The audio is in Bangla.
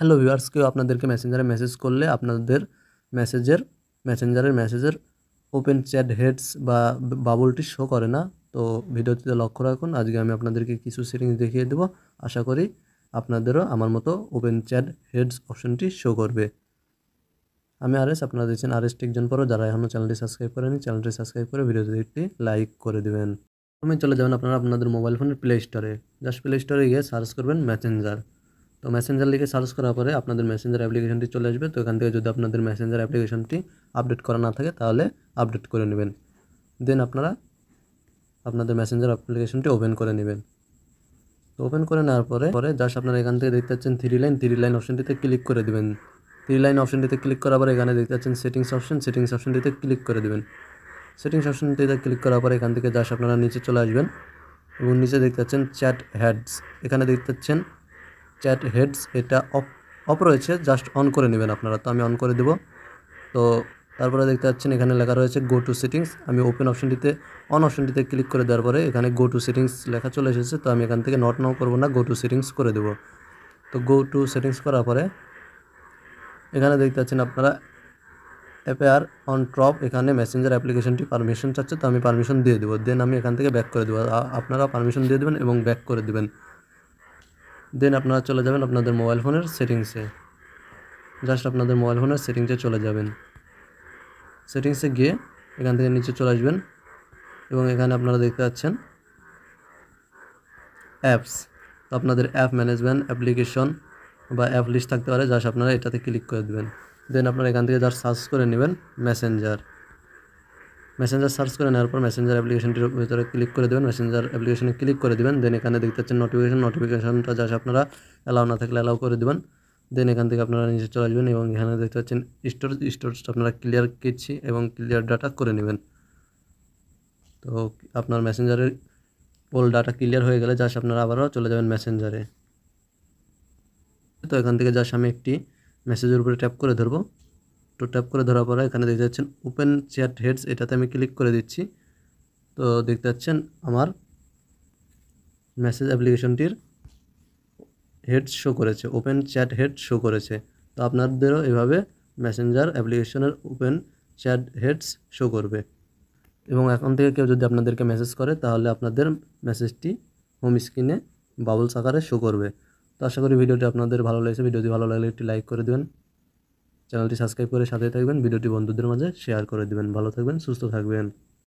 হ্যালো ভিউয়ার্স কেউ আপনাদেরকে মেসেঞ্জারে মেসেজ করলে আপনাদের মেসেজের মেসেঞ্জারের মেসেজের ওপেন চ্যাট হেডস বা বাবলটি শো করে না তো ভিডিওতে লক্ষ্য রাখুন আজকে আমি আপনাদেরকে কিছু সেটিংস দেখিয়ে দেব আশা করি আপনাদেরও আমার মতো ওপেন চ্যাট হেডস অপশনটি শো করবে আমি এস আপনারা দেখছেন আরএস একজন পরও যারা এখনও চ্যানেলটি সাবস্ক্রাইব করেনি চ্যানেলটি সাবস্ক্রাইব করে ভিডিওটি একটি লাইক করে দেবেন আমি চলে যাবেন আপনারা আপনাদের মোবাইল ফোনের প্লে স্টোরে জাস্ট প্লে স্টোরে গিয়ে সার্চ করবেন মেসেঞ্জার তো মেসেঞ্জার লিখে সার্চ করার পরে আপনাদের মেসেঞ্জার অ্যাপ্লিকেশনটি চলে আসবে তো এখান থেকে যদি আপনাদের মেসেঞ্জার অ্যাপ্লিকেশনটি আপডেট করা না থাকে তাহলে আপডেট করে নেবেন দেন আপনারা আপনাদের মেসেঞ্জার অ্যাপ্লিকেশনটি ওপেন করে নেবেন তো ওপেন করে নেওয়ার পরে পরে জাস্ট আপনারা এখান থেকে দেখতে পাচ্ছেন থ্রি লাইন থ্রি লাইন অপশনটিতে ক্লিক করে দেবেন থ্রি লাইন অপশনটিতে ক্লিক করার পরে এখানে দেখতে পাচ্ছেন সেটিংস অপশন সেটিংস অপশনটিতে ক্লিক করে দেবেন সেটিংস অপশনটিতে ক্লিক করার পরে এখান থেকে জাস্ট আপনারা নিচে চলে আসবেন এবং নিচে দেখতে পাচ্ছেন চ্যাট হ্যাডস এখানে দেখতে পাচ্ছেন চ্যাট হেডস এটা অফ অফ রয়েছে জাস্ট অন করে নেবেন আপনারা তো আমি অন করে দেব তো তারপরে দেখতে পাচ্ছেন এখানে লেখা রয়েছে গো টু সেটিংস আমি ওপেন অপশনটিতে অন অপশনটিতে ক্লিক করে দেওয়ার পরে এখানে গো টু সেটিংস লেখা চলে এসেছে তো আমি এখান থেকে নট নাও করবো না গো টু সেটিংস করে দেব তো গো টু সেটিংস করার পরে এখানে দেখতে পাচ্ছেন আপনারা অ্যাপেয়ার অন ট্রপ এখানে মেসেঞ্জার অ্যাপ্লিকেশনটি পারমিশন চাচ্ছে তো আমি পারমিশন দিয়ে দেবো দেন আমি এখান থেকে ব্যাক করে দেবো আপনারা পারমিশন দিয়ে দেবেন এবং ব্যাক করে দেবেন দেন আপনারা চলে যাবেন আপনাদের মোবাইল ফোনের সেটিংসে জাস্ট আপনাদের মোবাইল ফোনের সেটিংসে চলে যাবেন সেটিংসে গিয়ে এখান থেকে নিচে চলে আসবেন এবং এখানে আপনারা দেখতে পাচ্ছেন অ্যাপস তো আপনাদের অ্যাপ ম্যানেজমেন্ট অ্যাপ্লিকেশন বা অ্যাপ লিস্ট থাকতে পারে জাস্ট আপনারা এটাতে ক্লিক করে দেবেন দেন আপনারা এখান থেকে জাস্ট সার্চ করে নেবেন মেসেঞ্জার মেসেঞ্জার সার্চ করে নেওয়ার পর মেসেঞ্জার অ্যাপ্লিকেশনটির ভিতরে ক্লিক করে দেবেন মেসেঞ্জার অ্যাপ্লিকেশনে ক্লিক করে দেবেন দেন এখানে দেখতে পাচ্ছেন নোটিফিকেশন নোটিফিকেশনটা যা আপনারা অ্যালাউ না থাকলে অ্যালাউ করে দেবেন দেন এখান থেকে আপনারা নিচে চলে আসবেন এবং এখানে দেখতে পাচ্ছেন স্টোরেজ স্টোরেজটা আপনারা ক্লিয়ার কিচ্ছি এবং ক্লিয়ার ডাটা করে নেবেন তো আপনার মেসেঞ্জারের ওল ডাটা ক্লিয়ার হয়ে গেলে জাস্ট আপনারা আবারও চলে যাবেন মেসেঞ্জারে তো এখান থেকে জাস্ট আমি একটি মেসেজের উপরে ট্যাপ করে ধরবো তো ট্যাপ করে ধরা পড়া এখানে দেখতে পাচ্ছেন ওপেন চেয়ার হেডস এটাতে আমি ক্লিক করে দিচ্ছি তো দেখতে পাচ্ছেন আমার মেসেজ অ্যাপ্লিকেশনটির হেড শো করেছে ওপেন চ্যাট হেড শো করেছে তো আপনাদেরও এভাবে মেসেঞ্জার অ্যাপ্লিকেশনের ওপেন চ্যাট হেডস শো করবে এবং এখন থেকে কেউ যদি আপনাদেরকে মেসেজ করে তাহলে আপনাদের মেসেজটি হোম স্ক্রিনে বাবলস আকারে শো করবে তো আশা করি ভিডিওটি আপনাদের ভালো লেগেছে ভিডিওটি ভালো লাগলে একটি লাইক করে দেবেন চ্যানেলটি সাবস্ক্রাইব করে সাথে থাকবেন ভিডিওটি বন্ধুদের মাঝে শেয়ার করে দেবেন ভালো থাকবেন সুস্থ থাকবেন